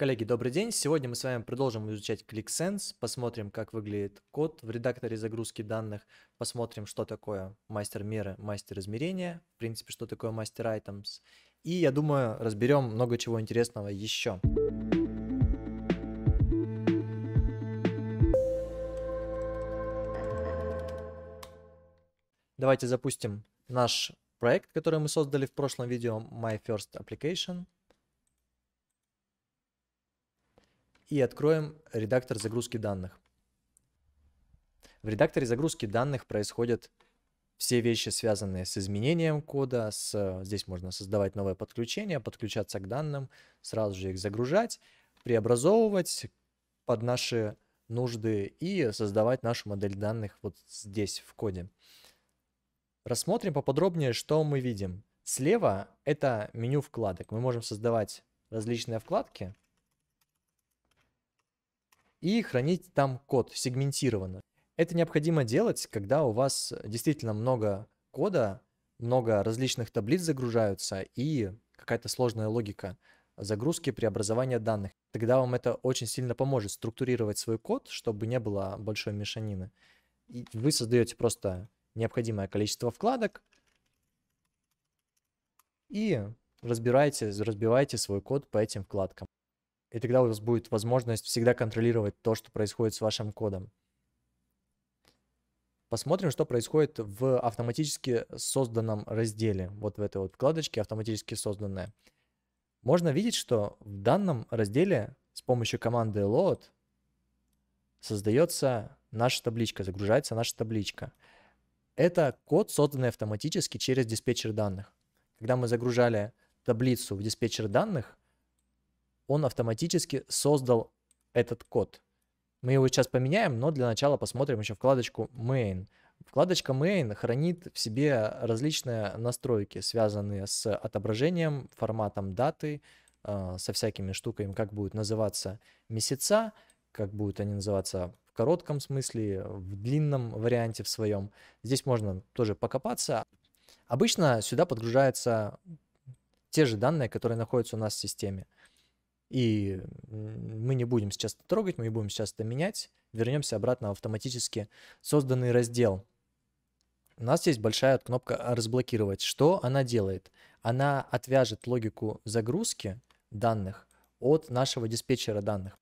Коллеги, добрый день. Сегодня мы с вами продолжим изучать ClickSense, посмотрим, как выглядит код в редакторе загрузки данных, посмотрим, что такое мастер меры, мастер измерения, в принципе, что такое мастер items. И, я думаю, разберем много чего интересного еще. Давайте запустим наш проект, который мы создали в прошлом видео, My First Application – и откроем редактор загрузки данных. В редакторе загрузки данных происходят все вещи, связанные с изменением кода, с, здесь можно создавать новое подключение, подключаться к данным, сразу же их загружать, преобразовывать под наши нужды и создавать нашу модель данных вот здесь в коде. Рассмотрим поподробнее, что мы видим. Слева это меню вкладок. Мы можем создавать различные вкладки – и хранить там код сегментированно. Это необходимо делать, когда у вас действительно много кода, много различных таблиц загружаются и какая-то сложная логика загрузки, преобразования данных. Тогда вам это очень сильно поможет структурировать свой код, чтобы не было большой мешанины. И вы создаете просто необходимое количество вкладок и разбираете, разбиваете свой код по этим вкладкам и тогда у вас будет возможность всегда контролировать то, что происходит с вашим кодом. Посмотрим, что происходит в автоматически созданном разделе. Вот в этой вот вкладочке «Автоматически созданное». Можно видеть, что в данном разделе с помощью команды load создается наша табличка, загружается наша табличка. Это код, созданный автоматически через диспетчер данных. Когда мы загружали таблицу в диспетчер данных, он автоматически создал этот код. Мы его сейчас поменяем, но для начала посмотрим еще вкладочку Main. Вкладочка Main хранит в себе различные настройки, связанные с отображением, форматом даты, э, со всякими штуками, как будут называться месяца, как будут они называться в коротком смысле, в длинном варианте в своем. Здесь можно тоже покопаться. Обычно сюда подгружаются те же данные, которые находятся у нас в системе. И мы не будем сейчас это трогать, мы не будем сейчас это менять. Вернемся обратно в автоматически созданный раздел. У нас есть большая кнопка «Разблокировать». Что она делает? Она отвяжет логику загрузки данных от нашего диспетчера данных.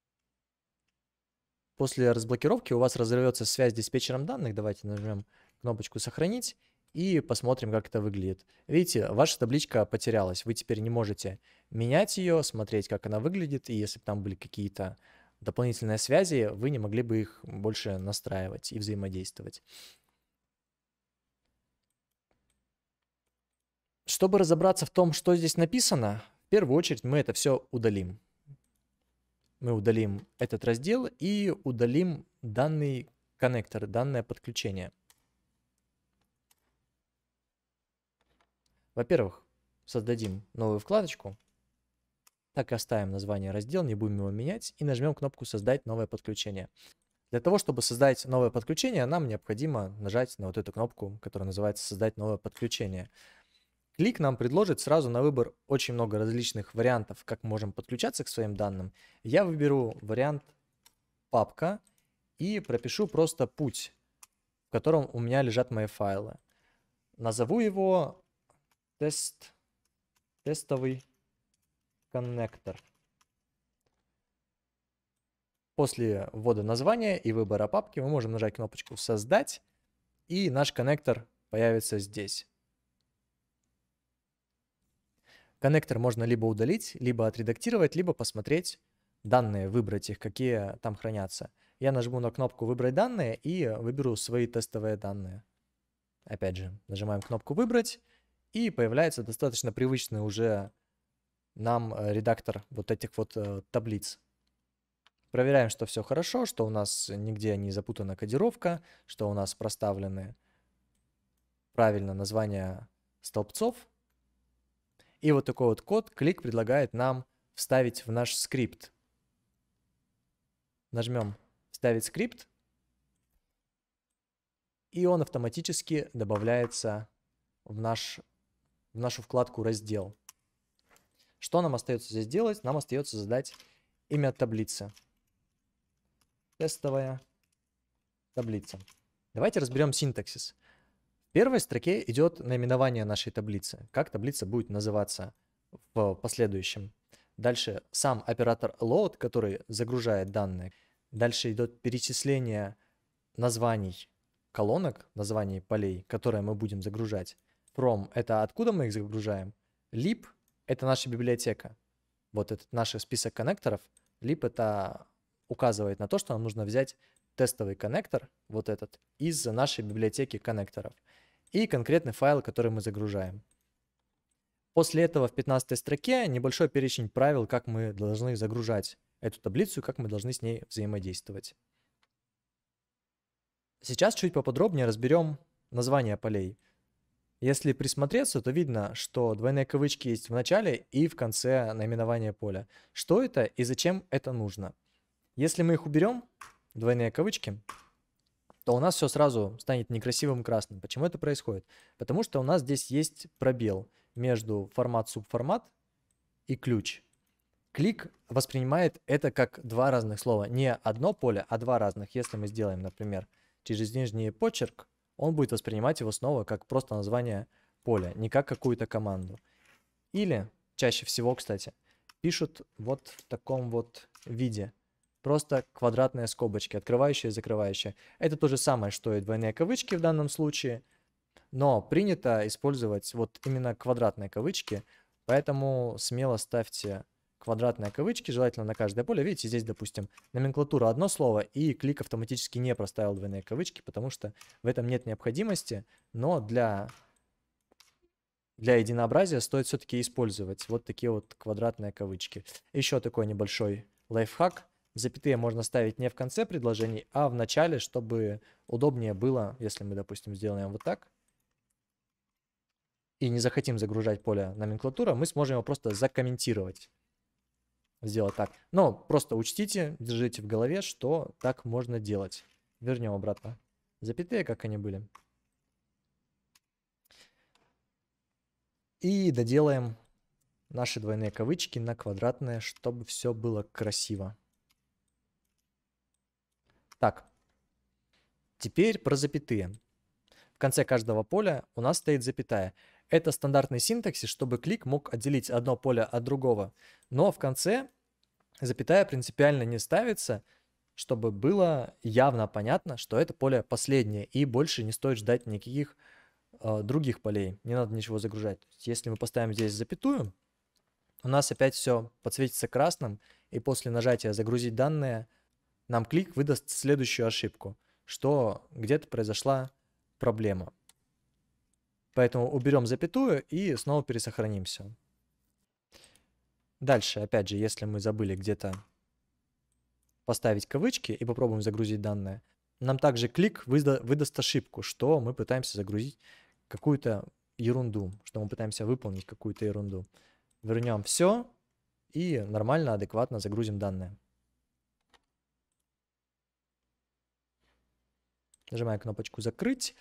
После разблокировки у вас разорвется связь с диспетчером данных. Давайте нажмем кнопочку «Сохранить», и посмотрим, как это выглядит. Видите, ваша табличка потерялась, вы теперь не можете менять ее, смотреть, как она выглядит, и если бы там были какие-то дополнительные связи, вы не могли бы их больше настраивать и взаимодействовать. Чтобы разобраться в том, что здесь написано, в первую очередь мы это все удалим. Мы удалим этот раздел и удалим данный коннектор, данное подключение. Во-первых, создадим новую вкладочку. Так и оставим название раздел, не будем его менять. И нажмем кнопку «Создать новое подключение». Для того, чтобы создать новое подключение, нам необходимо нажать на вот эту кнопку, которая называется «Создать новое подключение». Клик нам предложит сразу на выбор очень много различных вариантов, как мы можем подключаться к своим данным. Я выберу вариант «Папка» и пропишу просто путь, в котором у меня лежат мои файлы. Назову его Тест. Тестовый коннектор. После ввода названия и выбора папки мы можем нажать кнопочку «Создать», и наш коннектор появится здесь. Коннектор можно либо удалить, либо отредактировать, либо посмотреть данные, выбрать их, какие там хранятся. Я нажму на кнопку «Выбрать данные» и выберу свои тестовые данные. Опять же, нажимаем кнопку «Выбрать», и появляется достаточно привычный уже нам э, редактор вот этих вот э, таблиц. Проверяем, что все хорошо, что у нас нигде не запутана кодировка, что у нас проставлены правильно названия столбцов. И вот такой вот код клик предлагает нам вставить в наш скрипт. Нажмем «Вставить скрипт», и он автоматически добавляется в наш в нашу вкладку «Раздел». Что нам остается здесь делать? Нам остается задать имя таблицы. Тестовая таблица. Давайте разберем синтаксис. В первой строке идет наименование нашей таблицы, как таблица будет называться в последующем. Дальше сам оператор load, который загружает данные. Дальше идет перечисление названий колонок, названий полей, которые мы будем загружать. Prom — это откуда мы их загружаем. Lib — это наша библиотека. Вот этот наш список коннекторов. Lib — это указывает на то, что нам нужно взять тестовый коннектор, вот этот, из нашей библиотеки коннекторов и конкретный файл, который мы загружаем. После этого в 15 строке небольшой перечень правил, как мы должны загружать эту таблицу, как мы должны с ней взаимодействовать. Сейчас чуть поподробнее разберем название полей. Если присмотреться, то видно, что двойные кавычки есть в начале и в конце наименования поля. Что это и зачем это нужно? Если мы их уберем, двойные кавычки, то у нас все сразу станет некрасивым красным. Почему это происходит? Потому что у нас здесь есть пробел между формат-субформат и ключ. Клик воспринимает это как два разных слова. Не одно поле, а два разных. Если мы сделаем, например, через нижний почерк он будет воспринимать его снова как просто название поля, не как какую-то команду. Или, чаще всего, кстати, пишут вот в таком вот виде. Просто квадратные скобочки, открывающие и закрывающие. Это то же самое, что и двойные кавычки в данном случае, но принято использовать вот именно квадратные кавычки, поэтому смело ставьте квадратные кавычки, желательно на каждое поле. Видите, здесь, допустим, номенклатура одно слово, и клик автоматически не проставил двойные кавычки, потому что в этом нет необходимости, но для, для единообразия стоит все-таки использовать вот такие вот квадратные кавычки. Еще такой небольшой лайфхак. Запятые можно ставить не в конце предложений, а в начале, чтобы удобнее было, если мы, допустим, сделаем вот так, и не захотим загружать поле номенклатура, мы сможем его просто закомментировать сделать так. Но просто учтите, держите в голове, что так можно делать. Вернем обратно. Запятые, как они были. И доделаем наши двойные кавычки на квадратные, чтобы все было красиво. Так, теперь про запятые. В конце каждого поля у нас стоит запятая. Это стандартный синтаксис, чтобы клик мог отделить одно поле от другого. Но в конце запятая принципиально не ставится, чтобы было явно понятно, что это поле последнее, и больше не стоит ждать никаких э, других полей. Не надо ничего загружать. Если мы поставим здесь запятую, у нас опять все подсветится красным, и после нажатия «Загрузить данные» нам клик выдаст следующую ошибку, что где-то произошла проблема. Поэтому уберем запятую и снова пересохраним все. Дальше, опять же, если мы забыли где-то поставить кавычки и попробуем загрузить данные, нам также клик выда выдаст ошибку, что мы пытаемся загрузить какую-то ерунду, что мы пытаемся выполнить какую-то ерунду. Вернем все и нормально, адекватно загрузим данные. нажимаем кнопочку «Закрыть».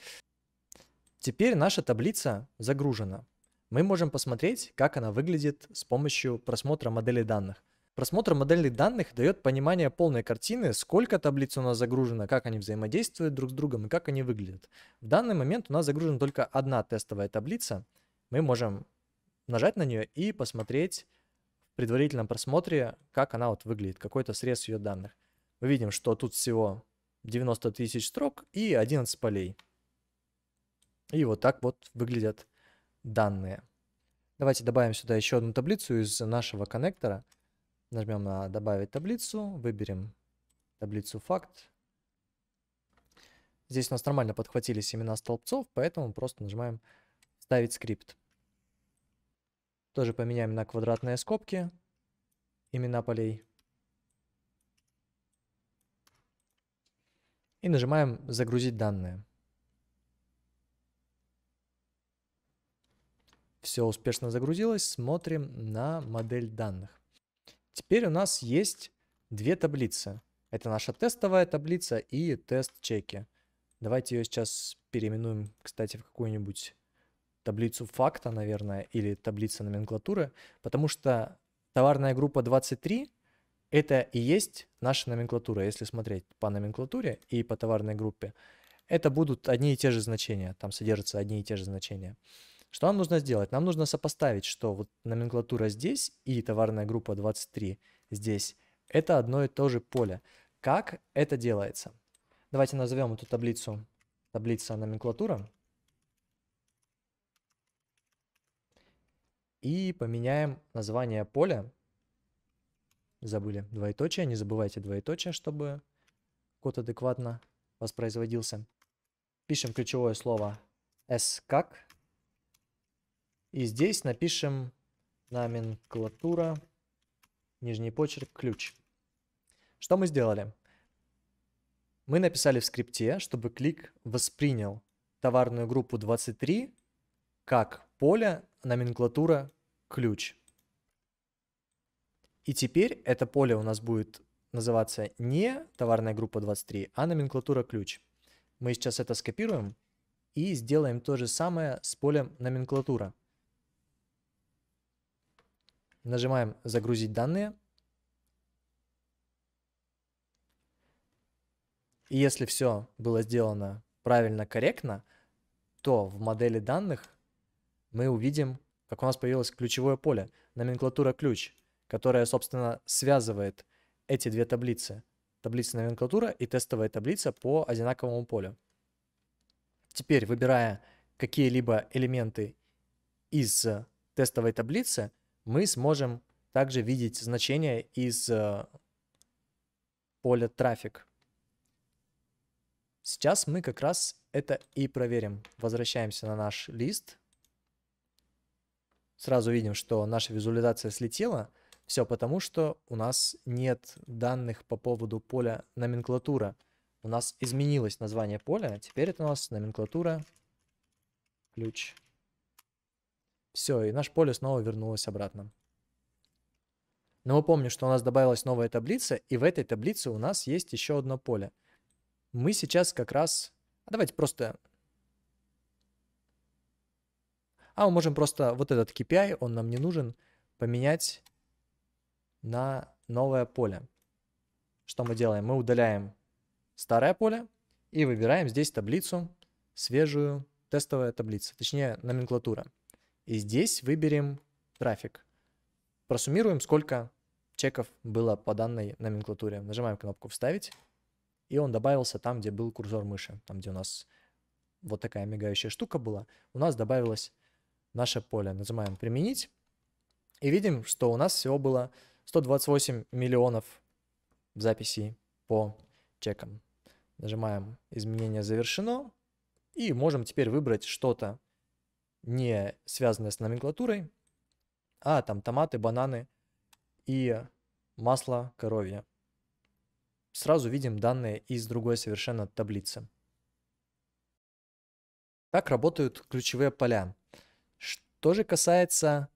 Теперь наша таблица загружена. Мы можем посмотреть, как она выглядит с помощью просмотра модели данных. Просмотр модели данных дает понимание полной картины, сколько таблиц у нас загружено, как они взаимодействуют друг с другом и как они выглядят. В данный момент у нас загружена только одна тестовая таблица. Мы можем нажать на нее и посмотреть в предварительном просмотре, как она вот выглядит, какой-то срез ее данных. Мы видим, что тут всего 90 тысяч строк и 11 полей. И вот так вот выглядят данные. Давайте добавим сюда еще одну таблицу из нашего коннектора. Нажмем на «Добавить таблицу», выберем таблицу «Факт». Здесь у нас нормально подхватились имена столбцов, поэтому просто нажимаем ставить скрипт». Тоже поменяем на квадратные скобки имена полей. и нажимаем «Загрузить данные». Все успешно загрузилось, смотрим на модель данных. Теперь у нас есть две таблицы. Это наша тестовая таблица и тест-чеки. Давайте ее сейчас переименуем, кстати, в какую-нибудь таблицу факта, наверное, или таблица номенклатуры, потому что товарная группа 23 это и есть наша номенклатура, если смотреть по номенклатуре и по товарной группе. Это будут одни и те же значения, там содержатся одни и те же значения. Что нам нужно сделать? Нам нужно сопоставить, что вот номенклатура здесь и товарная группа 23 здесь – это одно и то же поле. Как это делается? Давайте назовем эту таблицу таблица номенклатура. И поменяем название поля забыли двоеточие. Не забывайте двоеточие, чтобы код адекватно воспроизводился. Пишем ключевое слово s как. И здесь напишем номенклатура, нижний почерк, ключ. Что мы сделали? Мы написали в скрипте, чтобы клик воспринял товарную группу 23 как поле номенклатура ключ. И теперь это поле у нас будет называться не товарная группа 23, а номенклатура ключ. Мы сейчас это скопируем и сделаем то же самое с полем номенклатура. Нажимаем «Загрузить данные». И если все было сделано правильно, корректно, то в модели данных мы увидим, как у нас появилось ключевое поле, номенклатура ключ – которая, собственно, связывает эти две таблицы. Таблица номенклатура и тестовая таблица по одинаковому полю. Теперь, выбирая какие-либо элементы из э, тестовой таблицы, мы сможем также видеть значения из э, поля трафик. Сейчас мы как раз это и проверим. Возвращаемся на наш лист. Сразу видим, что наша визуализация слетела, все потому, что у нас нет данных по поводу поля номенклатура. У нас изменилось название поля, а теперь это у нас номенклатура ключ. Все, и наше поле снова вернулось обратно. Но мы помним, что у нас добавилась новая таблица, и в этой таблице у нас есть еще одно поле. Мы сейчас как раз... А давайте просто... А мы можем просто вот этот KPI, он нам не нужен, поменять на новое поле. Что мы делаем? Мы удаляем старое поле и выбираем здесь таблицу, свежую тестовая таблица, точнее номенклатура. И здесь выберем трафик. Просуммируем, сколько чеков было по данной номенклатуре. Нажимаем кнопку «Вставить», и он добавился там, где был курсор мыши, там, где у нас вот такая мигающая штука была. У нас добавилось наше поле. Нажимаем «Применить», и видим, что у нас всего было 128 миллионов записей по чекам. Нажимаем «Изменение завершено» и можем теперь выбрать что-то, не связанное с номенклатурой, а там томаты, бананы и масло коровье. Сразу видим данные из другой совершенно таблицы. Так работают ключевые поля. Что же касается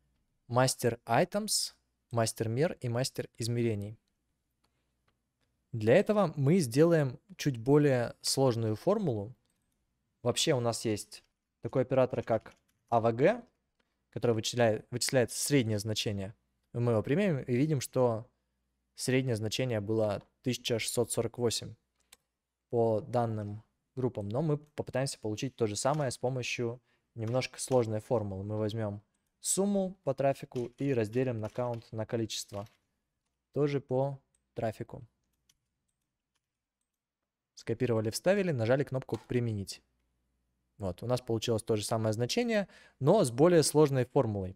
мастер Items – мастер мер и мастер измерений. Для этого мы сделаем чуть более сложную формулу. Вообще у нас есть такой оператор, как AVG, «А который вычисляет, вычисляет среднее значение. Мы его примем и видим, что среднее значение было 1648 по данным группам. Но мы попытаемся получить то же самое с помощью немножко сложной формулы. Мы возьмем сумму по трафику и разделим на count на количество. Тоже по трафику. Скопировали, вставили, нажали кнопку «Применить». Вот, у нас получилось то же самое значение, но с более сложной формулой.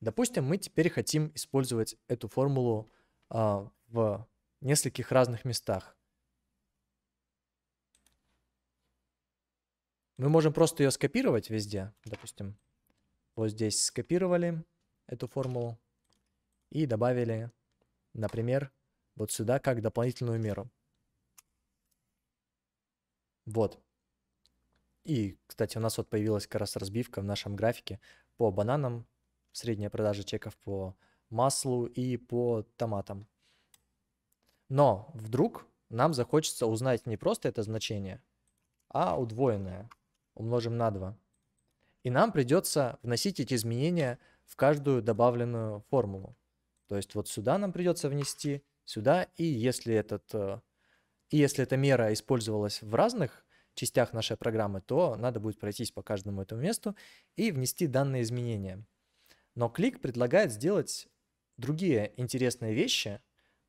Допустим, мы теперь хотим использовать эту формулу а, в нескольких разных местах. Мы можем просто ее скопировать везде, допустим. Вот здесь скопировали эту формулу и добавили, например, вот сюда как дополнительную меру. Вот. И, кстати, у нас вот появилась как раз разбивка в нашем графике по бананам, средняя продажа чеков по маслу и по томатам. Но вдруг нам захочется узнать не просто это значение, а удвоенное. Умножим на 2. И нам придется вносить эти изменения в каждую добавленную формулу. То есть вот сюда нам придется внести, сюда, и если, этот, э, и если эта мера использовалась в разных частях нашей программы, то надо будет пройтись по каждому этому месту и внести данные изменения. Но клик предлагает сделать другие интересные вещи,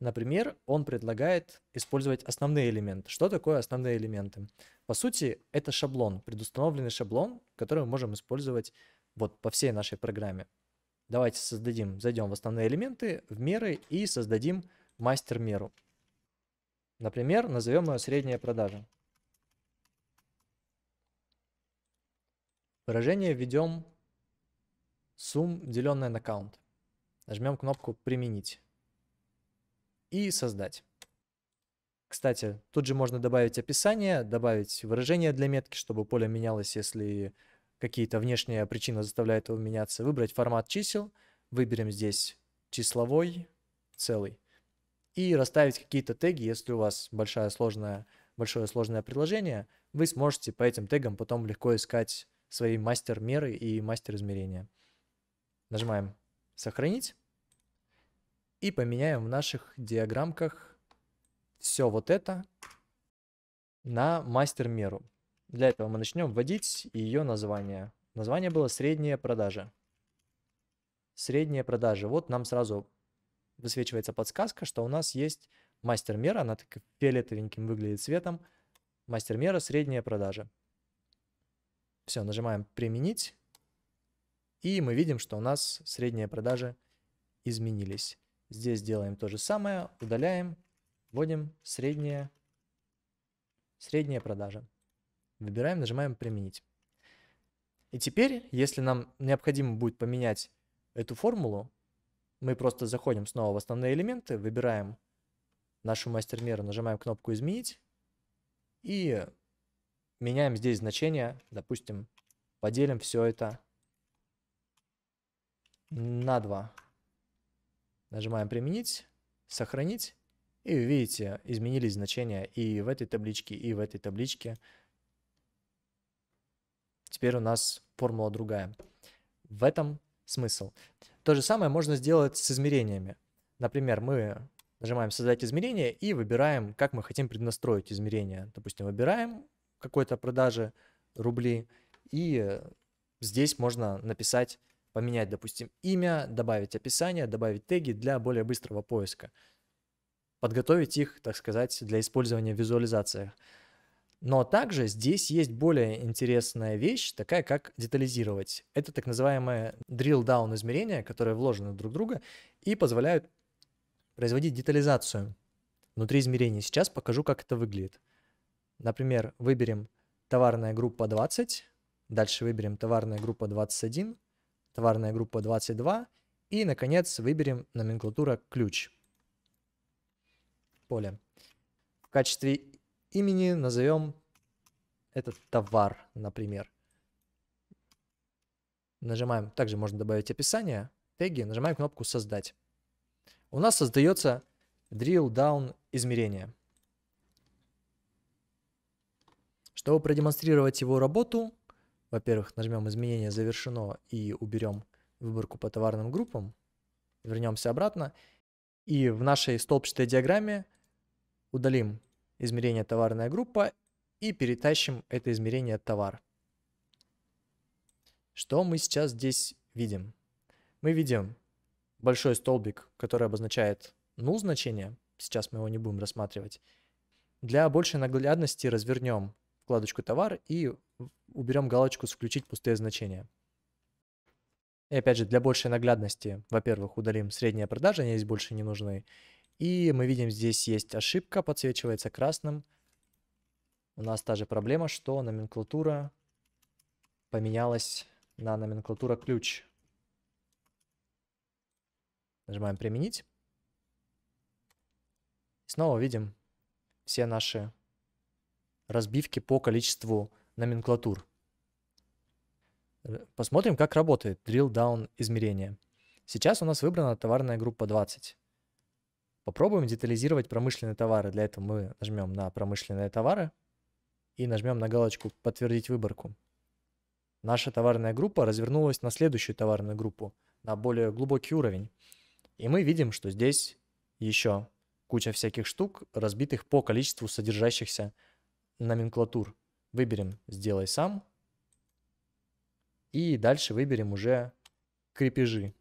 Например, он предлагает использовать основные элементы. Что такое основные элементы? По сути, это шаблон, предустановленный шаблон, который мы можем использовать вот по всей нашей программе. Давайте создадим, зайдем в основные элементы, в меры и создадим мастер-меру. Например, назовем ее средняя продажа. Выражение введем сум, деленное на аккаунт. Нажмем кнопку «Применить» и создать. Кстати, тут же можно добавить описание, добавить выражение для метки, чтобы поле менялось, если какие-то внешние причины заставляют его меняться. Выбрать формат чисел, выберем здесь числовой, целый. И расставить какие-то теги, если у вас большое сложное большое сложное приложение, вы сможете по этим тегам потом легко искать свои мастер меры и мастер измерения. Нажимаем «Сохранить» и поменяем в наших диаграммках все вот это на мастер-меру. Для этого мы начнем вводить ее название. Название было «Средняя продажа». Средняя продажа. Вот нам сразу высвечивается подсказка, что у нас есть мастер-мера. Она так фиолетовеньким выглядит цветом. Мастер-мера «Средняя продажа». Все, нажимаем «Применить». И мы видим, что у нас средние продажи изменились. Здесь делаем то же самое, удаляем, вводим средние, средняя продажа. Выбираем, нажимаем «Применить». И теперь, если нам необходимо будет поменять эту формулу, мы просто заходим снова в основные элементы, выбираем нашу мастер-меру, нажимаем кнопку «Изменить» и меняем здесь значение, допустим, поделим все это на 2. Нажимаем «Применить», «Сохранить». И вы видите, изменились значения и в этой табличке, и в этой табличке. Теперь у нас формула другая. В этом смысл. То же самое можно сделать с измерениями. Например, мы нажимаем «Создать измерение» и выбираем, как мы хотим преднастроить измерение. Допустим, выбираем какой-то продажи рубли, и здесь можно написать поменять, допустим, имя, добавить описание, добавить теги для более быстрого поиска, подготовить их, так сказать, для использования в визуализациях. Но также здесь есть более интересная вещь, такая как детализировать. Это так называемое drill-down измерения, которые вложены друг в друга и позволяют производить детализацию внутри измерений. Сейчас покажу, как это выглядит. Например, выберем товарная группа 20, дальше выберем товарная группа 21, товарная группа 22. И, наконец, выберем номенклатура ключ. Поле. В качестве имени назовем этот товар, например. Нажимаем, также можно добавить описание, теги, нажимаем кнопку «Создать». У нас создается drill down измерение. Чтобы продемонстрировать его работу, во-первых, нажмем «Изменение завершено» и уберем выборку по товарным группам. Вернемся обратно. И в нашей столбчатой диаграмме удалим измерение «Товарная группа» и перетащим это измерение «Товар». Что мы сейчас здесь видим? Мы видим большой столбик, который обозначает null значение. Сейчас мы его не будем рассматривать. Для большей наглядности развернем вкладочку «Товар» и уберем галочку «Включить пустые значения». И опять же, для большей наглядности, во-первых, удалим средние продажи, они здесь больше не нужны. И мы видим, здесь есть ошибка, подсвечивается красным. У нас та же проблема, что номенклатура поменялась на номенклатура ключ. Нажимаем «Применить». Снова видим все наши разбивки по количеству номенклатур. Посмотрим, как работает drill down измерение. Сейчас у нас выбрана товарная группа 20. Попробуем детализировать промышленные товары. Для этого мы нажмем на промышленные товары и нажмем на галочку «Подтвердить выборку». Наша товарная группа развернулась на следующую товарную группу, на более глубокий уровень. И мы видим, что здесь еще куча всяких штук, разбитых по количеству содержащихся номенклатур выберем «Сделай сам». И дальше выберем уже крепежи.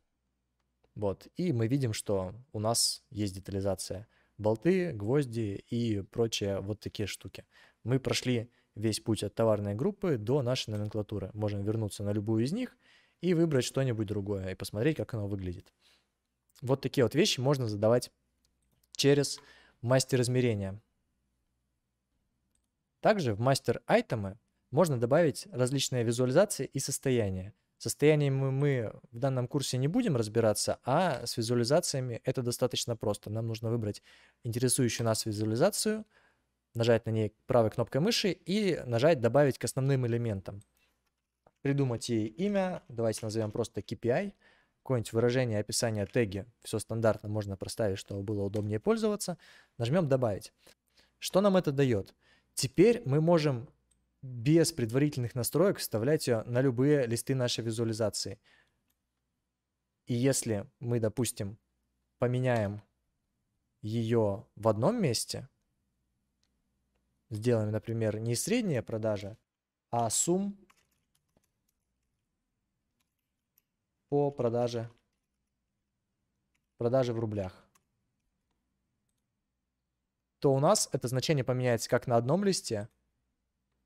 Вот. И мы видим, что у нас есть детализация. Болты, гвозди и прочие вот такие штуки. Мы прошли весь путь от товарной группы до нашей номенклатуры. Можем вернуться на любую из них и выбрать что-нибудь другое и посмотреть, как оно выглядит. Вот такие вот вещи можно задавать через мастер измерения. Также в мастер-айтемы можно добавить различные визуализации и состояния. Состояниями мы в данном курсе не будем разбираться, а с визуализациями это достаточно просто. Нам нужно выбрать интересующую нас визуализацию, нажать на ней правой кнопкой мыши и нажать «Добавить к основным элементам». Придумать ей имя, давайте назовем просто KPI, какое-нибудь выражение, описание, теги, все стандартно можно проставить, чтобы было удобнее пользоваться. Нажмем «Добавить». Что нам это дает? Теперь мы можем без предварительных настроек вставлять ее на любые листы нашей визуализации. И если мы, допустим, поменяем ее в одном месте, сделаем, например, не средняя продажа, а сумм по продаже, продаже в рублях то у нас это значение поменяется как на одном листе,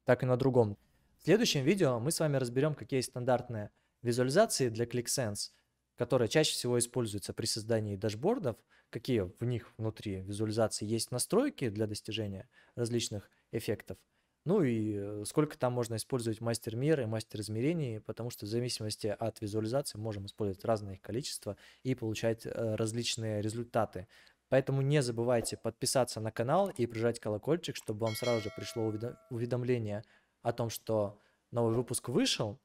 так и на другом. В следующем видео мы с вами разберем, какие есть стандартные визуализации для ClickSense, которые чаще всего используются при создании дашбордов, какие в них внутри визуализации есть настройки для достижения различных эффектов, ну и э, сколько там можно использовать мастер мира и мастер измерений, потому что в зависимости от визуализации можем использовать разное их количество и получать э, различные результаты Поэтому не забывайте подписаться на канал и прижать колокольчик, чтобы вам сразу же пришло уведомление о том, что новый выпуск вышел.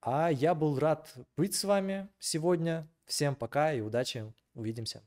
А я был рад быть с вами сегодня. Всем пока и удачи. Увидимся.